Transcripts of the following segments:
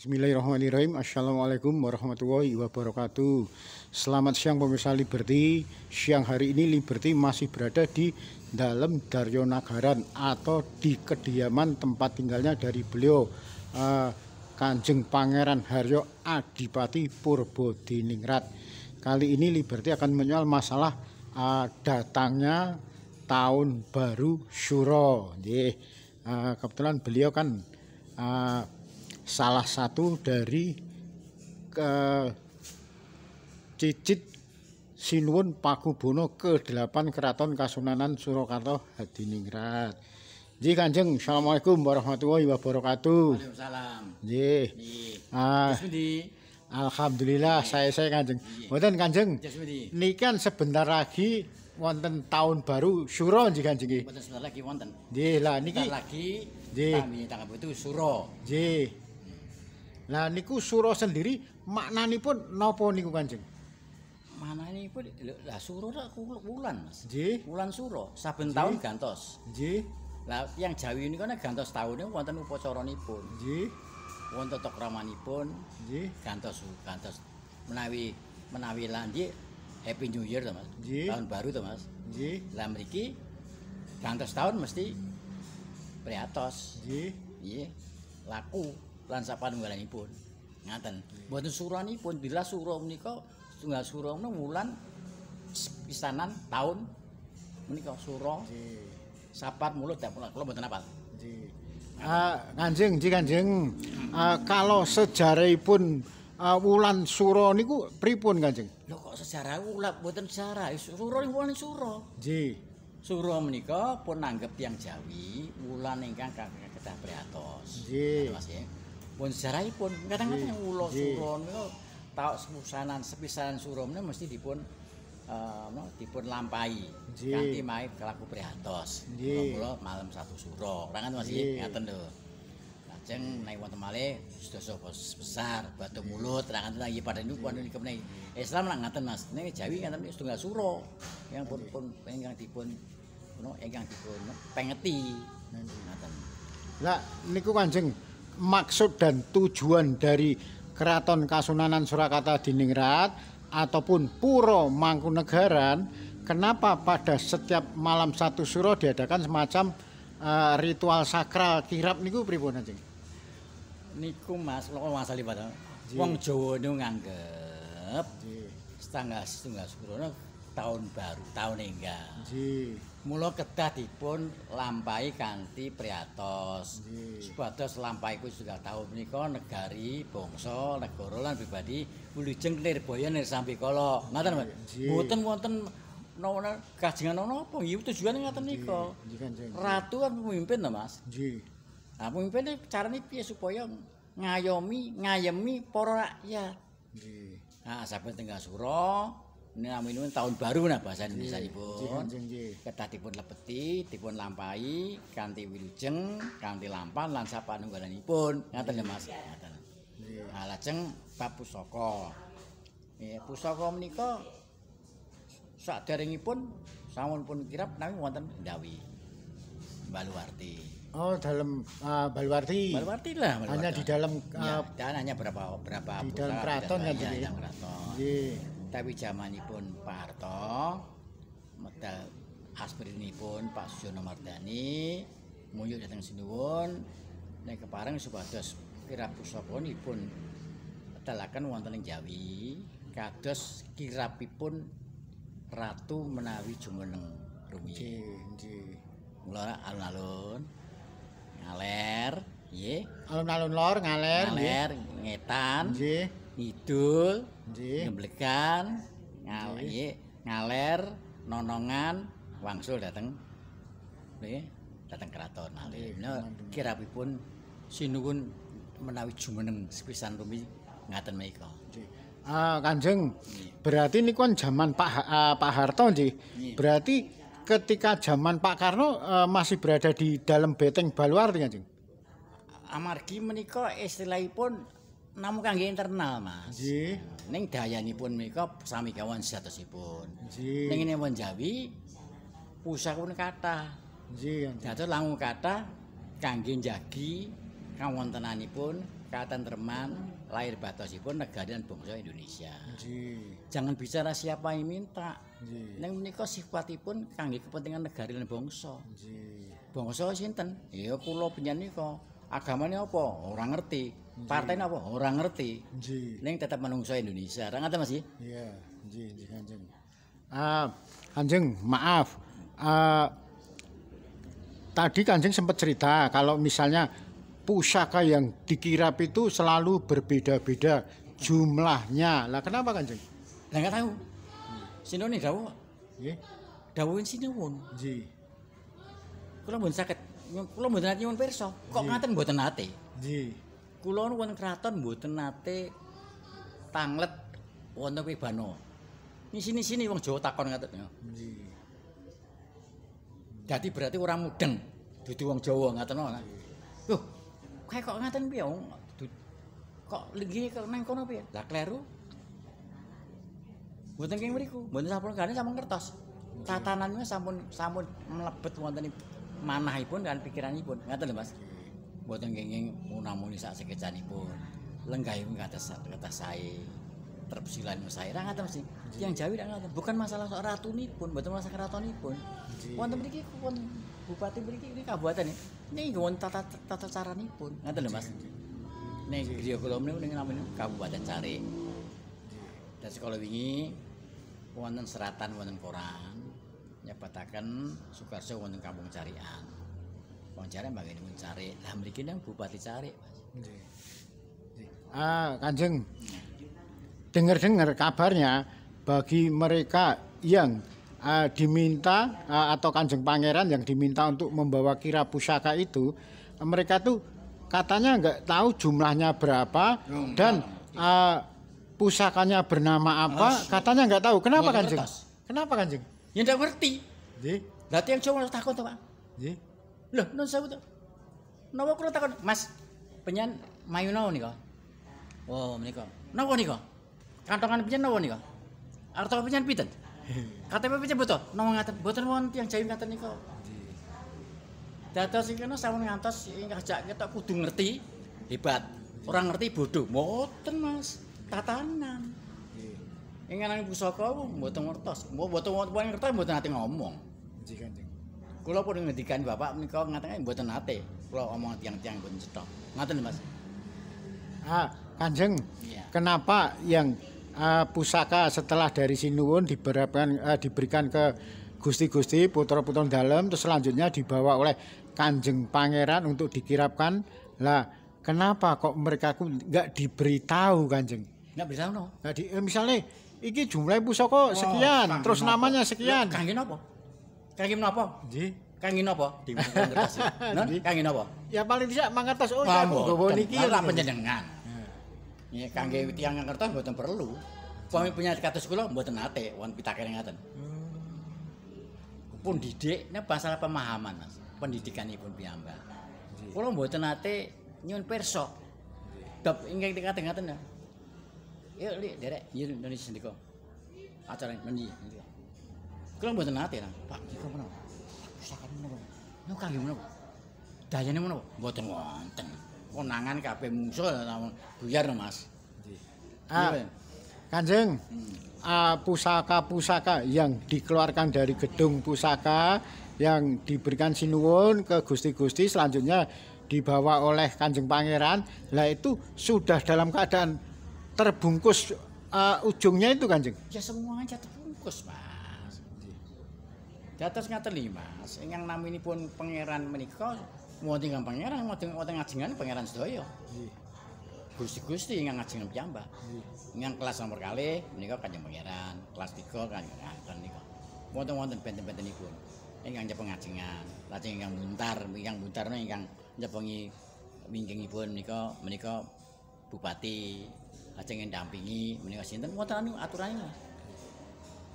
Bismillahirrahmanirrahim. Assalamualaikum warahmatullahi wabarakatuh. Selamat siang pemirsa Liberty. Siang hari ini Liberty masih berada di dalam Daryo Nagaran atau di kediaman tempat tinggalnya dari beliau uh, Kanjeng Pangeran Haryo Adipati Purbo Purbodeningrat. Kali ini Liberty akan menyoal masalah uh, datangnya tahun baru Suro. Jadi, eh, kebetulan beliau kan uh, salah satu dari ke cicit Sinuwun Pakubono ke-8 Keraton Kasunanan Surakarta Hadiningrat. Nggih Kanjeng, Assalamualaikum warahmatullahi wabarakatuh. Waalaikumsalam. Nggih. Ah. Alhamdulillah saya saya Kanjeng. Mboten Kanjeng. ini kan sebentar lagi wonten tahun baru Suro nggih Kanjeng nggih. sebentar lagi wonten. Nggih lah niki. Sebentar lagi. Nggih. Tanggal itu Suro. Nggih. Lah niku suro sendiri maknanipun napa niku Kanjeng? Maknanipun lah suro wulan, Mas. Nggih. Wulan suro saben taun gantos. Nggih. Lah yang Jawi niku nek gantos taune wonten upacaranipun. Nggih. Wonten tokramanipun. Nggih. Gantos gantos menawi menawi lanji happy new year to Mas. Jee. Tahun baru to Mas. Nggih. Lah mriki gantos taun mesti priatos. Nggih. Nggih. Laku. lan sak panunggalanipun. Ngaten. Mboten suranipun dilas sura menika tunggal sura menika wulan pisanan taun menika sura. Nggih. Sapat mulut tak pula kula mboten apal. Nggih. Ah, uh, kanjeng, nggih Kanjeng. Uh, kalau sejarahipun uh, wulan sura niku pripun Kanjeng? Lho kok sejarah wulan mboten sejarah, sura ning wulan sura. Nggih. Suro menika pun anggap tiang Jawi wulan ingkang kagak kedah priatos. Nggih. Mas ya. pun sejarah pun kadang-kadang ulo suron itu tahu sepusanan sepisanan suron ini mesti dipun uh, dipun lampai ganti mai kelaku prihatos mulo malam satu suro orang kan masih ingatan tuh lajeng naik wonten male sudah sopos besar batu mulut orang kan lagi pada nyuk Islam lah ngatain mas ini jawi kan tapi sudah suro yang pun pun yang dipun no, yang dipun pengeti ngatain lah niku kanjeng maksud dan tujuan dari Keraton Kasunanan Surakarta Diningrat ataupun Puro Mangkunegaran kenapa pada setiap malam satu suro diadakan semacam uh, ritual sakral kirap niku pripun anjing niku Mas kok masalah Pak iya. wong Jawa niku nganggep iya. setengah setengah suro tahun baru, tahun enggak. Mula kedah dipun lampahi kanthi priatos. Supados lampah iku sudah tahu menika negari, bangsa, negara lan pribadi wulujeng nirboyo nirsambi kala. Ngaten, Mas. Mboten wonten nawana kajengan ana apa? Iku tujuane ngaten nika. Ratu kan pemimpin ta, Mas? Nggih. Ah pemimpin iki carane piye supaya ngayomi, ngayemi para rakyat. Nggih. Ah sampeyan tenggah sura Ini tahun baru nah bahasa Indonesia ibu. Kita dipun lepeti, dipun lampai, kanti wilujeng, kanti lampan, lansa panunggalan ibu. Ngata nih mas, ngata. Nah, lajeng Pak Pusoko. Ya, Pusoko menikah, saat daring ibu, samun pun kirap, nami wonten Dawi. Baluarti. Oh, dalam ah, Baluwarti? Baluarti. Baluarti lah. Baluwarti. Hanya di dalam. Uh, dan hanya berapa berapa. Di pusat, dalam keraton kan? Di dalam keraton. tapi zamanipun Pak Harto medal aspirinipun Pak Susono Mardani muyu dhateng Sinuwun nek kepareng supados kirab pusakanipun telaken wonten ing Jawi kados kirapipun ratu menawi jumeneng rumiyin nggih nggih mula alun-alun ngaler nggih alun-alun lor ngaler ngaler ngetan nggih idul ngeblekan ngali ngaler nonongan wangsul dateng nggih dateng kraton ali kirapipun sinuwun menawi jumeneng sepisan tumi ngaten menika nggih ah, uh, kanjeng berarti niku jaman Pak ah, Pak Harto nggih berarti ketika zaman Pak Karno eh, masih berada di dalam beteng baluar kanjeng amargi menika istilahipun namu kangge internal Mas. Nggih. Ning dayanipun menika sami kawan sejatosipun. Nggih. Ning nipun Jawi pusakipun kathah. Nggih. Dados langung kathah kangge njagi kawontenanipun katentreman lahir batosipun negara dan bangsa Indonesia. Nggih. Jangan bicara siapa yang minta. Nggih. Ning menika sifatipun kangge kepentingan negara dan bangsa. Nggih. Bangsa sinten? Ya kula benyen nika. Agamane apa? Ora ngerti. Partai apa orang ngerti. Nggih. tetap menunggu saya Indonesia. orang ngerti masih? Iya, Anjing. nggih Kanjeng. Ah, Kanjeng, maaf. Uh, tadi Kanjeng sempat cerita kalau misalnya pusaka yang dikirap itu selalu berbeda-beda jumlahnya. Lah kenapa Kanjeng? Lah enggak tahu. sini ini dawuh. Nggih. pun sinuwun. Nggih. Kula mboten saged kula mboten nyuwun perso? Kok ngaten mboten nate? Nggih kula wonten kraton mboten nate tanglet wonten bano. Ngisini-sini sini wong Jawa takon ngaten. Ya. Nggih. Jadi berarti orang mudeng dudu wong Jawa ngaten ora. Kan? Loh, kae kok ngaten piye wong kok linggih kok nang kono piye? Lah kleru. Mboten kene mriku, mboten sampun gane sampun kertas. Tatanannya sampun sampun mlebet wonten manahipun dan pikiranipun. Ngaten lho, Mas boten kenging munamuni sak pun Lenggahipun kados kados sae. Terpesilan sae ra ngaten sih. Tiyang Jawi nggak ngaten. Bukan masalah nih pun, bukan masalah pun. Wonten mriki wonten bupati mriki ini kabupaten ya. E. Ini wonten tata tata caranipun. Ngaten lho Mas. ini griya kula menika dengan namanya Kabupaten Cari. Dan sekolah wingi wonten seratan wonten koran nyebataken Sukarso wonten kampung Carian. Mencari mbak ini mencari lah mereka yang bupati cari mas ah kanjeng dengar-dengar kabarnya bagi mereka yang uh, diminta uh, atau kanjeng pangeran yang diminta untuk membawa kira pusaka itu mereka tuh katanya nggak tahu jumlahnya berapa dan uh, pusakanya bernama apa katanya nggak tahu kenapa kanjeng kenapa kanjeng ya nggak ngerti berarti yang cuma takut apa loh non sabut nawa kula takon mas penyan mayu nawa nika oh menika nawa nika kantongan penyan nawa nika arta penyan pinten KTP penyan boten nawa ngaten boten wonten tiyang jaim ngaten nika Dados iki sampun ngantos ngajak kita kudu ngerti hebat. Orang ngerti bodoh. Mboten, Mas. Tatanan. Ing ngarani pusaka mboten ngertos. Mboten wonten ngertos mboten ati ngomong. Nggih, Kanjeng kula pun ngendikan bapak menika ngatakan mboten nate kula omong tiang-tiang mboten cetok ngoten Mas ah Kanjeng iya. kenapa yang uh, pusaka setelah dari Sinuwun diberikan uh, ah, diberikan ke gusti-gusti putra-putra dalam terus selanjutnya dibawa oleh Kanjeng Pangeran untuk dikirapkan lah kenapa kok mereka nggak diberitahu Kanjeng nggak beritahu no nggak di, eh, misalnya iki jumlah pusaka oh, sekian oh, terus namanya sekian Kangen apa Kangen apa? Nggih. Kangen napa? Di ngertos. Non, kangen Ya paling tidak mangertos oh jamu gowo iya, niki ora panjenengan. Nggih, ya, hmm. kangge tiyang ngertos mboten perlu. Hmm. Kami punya kados kula mboten nate wan pitakene ngaten. Hmm. Pun didik nek masalah pemahaman Mas. Pendidikanipun piyambak. Kula mboten nate nyuwun pirsa. Dap ingkang tingkat ngaten ya. Yuk, Dik, Derek, nyuwun Indonesia kok. Acara mendi Kula mboten nate, Kang. Pak, mana? menapa? Pusakane menapa? Niku mana? menapa? Dayane menapa? Mboten wonten. Konangan kabeh mungsul buyar, Mas. Nggih. Iya, ah, Kanjeng, hmm. ah, pusaka-pusaka yang dikeluarkan dari gedung pusaka yang diberikan sinuwun ke Gusti-gusti selanjutnya dibawa oleh Kanjeng Pangeran, lah itu sudah dalam keadaan terbungkus uh, ujungnya itu Kanjeng. Ya semuanya terbungkus, Pak. Dados ngaten lho Mas, ini pun pangeran menika mau ingkang pangeran mau wonten wonten ngajengan pangeran sedaya. Gusti-gusti ingkang ngajengan piyambak. Ingkang kelas nomor kali menika Kanjeng Pangeran, kelas 3 Kanjeng Ngaten nika. Wonten-wonten benten-bentenipun ingkang nyepeng ngajengan, lajeng ingkang buntar, ingkang buntar ingkang nyepengi pun menika menika bupati lajeng ndampingi menika sinten wonten mau aturane.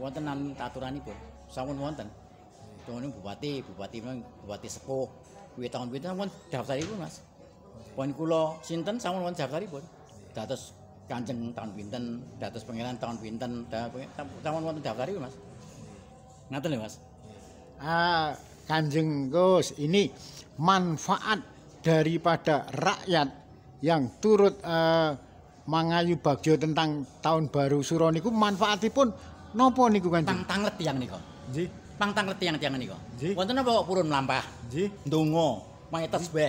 Wonten pun, anu aturanipun. Sampun wonten. tahun ini bupati, bupati bupati sepuh. Kuwi tahun kuwi tahun daftar iku Mas. Poin kula sinten sampun wonten daftar ibu. Kanjeng tahun pinten, dados pangeran tahun pinten, sampun wonten daftar Mas. Ngaten lho Mas. Ah, Kanjeng Gus, ini manfaat daripada rakyat yang turut uh, mangayu bagyo tentang tahun baru suro niku manfaatipun nopo niku Kanjeng? Tang tanglet tiyang niku. Nggih. pang yang tiang-tiang niku. Wonten bawa purun mlampah? Nggih. Ndonga, itas be.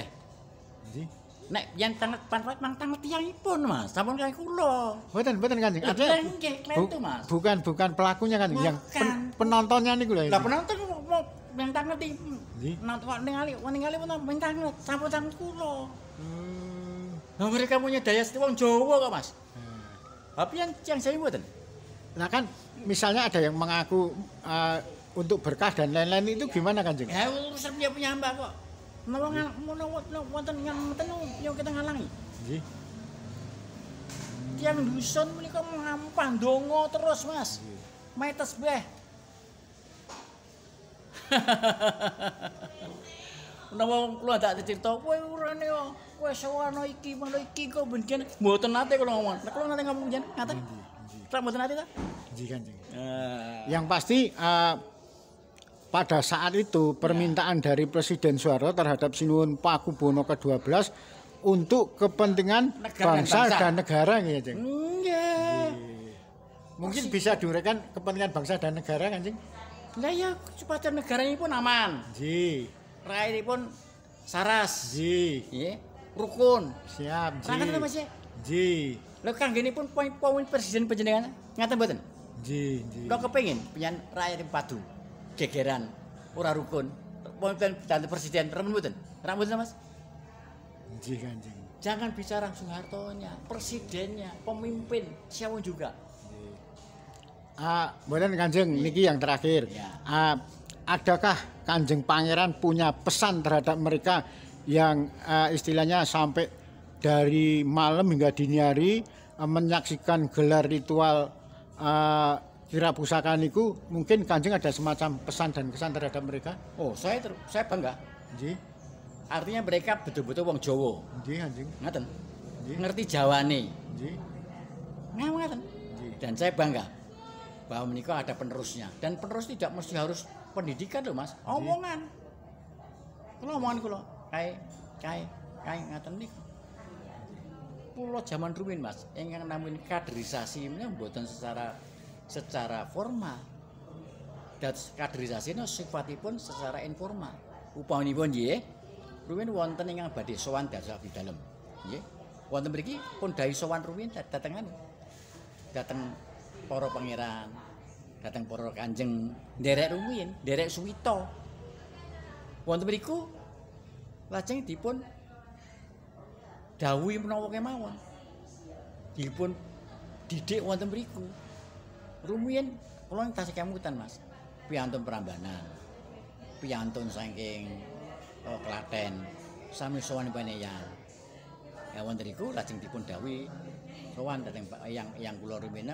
Ji. Nek yen pang panrat leti yang tiangipun, Mas. sabun kali kulo. Mboten, mboten kan? Ada. Bu, mas. Bukan, bukan pelakunya kan yang pen, penontonnya niku lho. Ya, lah penonton mau yang tanglet iki. Nonton ningali, ningali pun mang leti. sabun tanglet kula. Hmm. Nah, mereka punya daya orang Jawa kok, Mas. Tapi hmm. yang yang saya buatan. Nah kan misalnya ada yang mengaku eh, untuk berkah dan lain-lain itu gimana kanjeng? Ya urusan dia punya hamba kok. Mau nggak? mau nawat nawat yang tenu yang kita ngalangi. Ji. Tiang dusun ini mau mengampang dongo terus mas. Main tasbih. mau keluar tak cerita, kowe urane yo, kowe sewano iki, mano iki kok bencana. Mau tenate kalau ngomong. Nek kula nate ngomong jan, ngaten. Tidak mau tenate tak? Nggih, Kanjeng. Eh. Yang pasti uh, pada saat itu iya. permintaan ya. dari Presiden Soeharto terhadap Sinuhun Pakubono ke-12 untuk kepentingan negara bangsa, bangsa dan negara gitu. Mm, Ya. Mungkin Masih. bisa diuraikan kepentingan bangsa dan negara kan, Cing? Nah ya supaya negara ini pun aman. Ji. Rakyat ini pun saras. Ji. Ya. Rukun. Siap, Ji. Rakyat apa sih? Ji. Lho kan gini pun poin-poin presiden penjenengan Ngata buatan? Ji, ji. kepengen penyanyi penyen rakyat padu gegeran, ora rukun. Pemimpin dan presiden remen mboten? Ra mboten, Mas? Nggih, anjing Jangan bicara Soehartonya, presidennya, pemimpin, siapa juga. Uh, ah, Kanjeng, iya. niki yang terakhir. Uh, adakah Kanjeng Pangeran punya pesan terhadap mereka yang uh, istilahnya sampai dari malam hingga dini hari uh, menyaksikan gelar ritual uh, kira pusaka niku mungkin kanjeng ada semacam pesan dan kesan terhadap mereka oh saya ter, saya bangga Ji. artinya mereka betul-betul wong jowo Ji, anjing ngaten Ji. ngerti jawa nih ngaten dan saya bangga bahwa menikah ada penerusnya dan penerus tidak mesti harus pendidikan loh mas omongan kalau omongan kalau kai kai kai ngaten nih pulau zaman rumin mas yang namun kaderisasi ini buatan secara secara formal dan kaderisasi ini sifatipun secara informal upah ini pun ya Ruin wonten yang badai sowan dasar di dalam ya wonten beri pun dari sowan ruin datangan dateng poro pangeran dateng poro kanjeng nderek ruin nderek suwito wonten beriku lajeng dipun dawi menawa kemawon dipun didik wonten beriku rumiyin kula ing Tasikemutan, Mas. Piantun perambanan. Piantun saking oh, Klaten. Sami sowan panjenengan. Ya wonten riku lajeng dipun dawuhi sowan dhateng yang yang kula rumiyin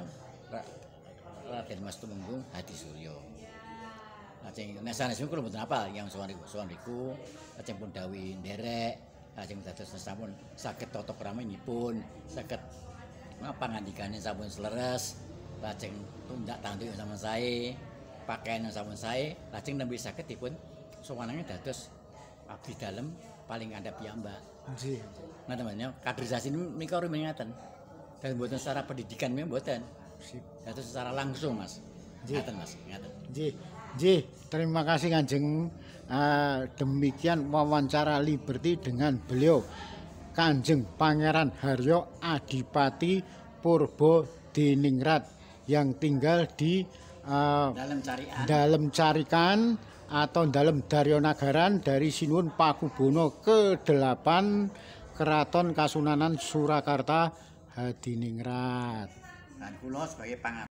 Raden Mas Tumenggung Hadi Suryo. Lajeng nek sanes kula mboten apal yang sowan riku, sowan riku lajeng pun dawuhi nderek lajeng dados sesampun totok tata kramanipun, saged ngapa ngandikane sampun seleres. lajeng tundak tanduk sama saya pakaian yang sama saya lajeng nabi sakit dipun sewanangnya dados abdi dalam paling ada piyamba. nah temannya kaderisasi kaderisasi mereka harus mengingatkan. dan buatan secara pendidikan memang buatan itu secara langsung mas ngaten mas ngaten nggih terima kasih kanjeng uh, demikian wawancara Liberty dengan beliau Kanjeng Pangeran Haryo Adipati Purbo Diningrat yang tinggal di uh, eh, dalam carikan, dalam carikan atau dalam Darionagaran dari sinun Pakubono ke-8 Keraton Kasunanan Surakarta Hadiningrat. Dan kulo sebagai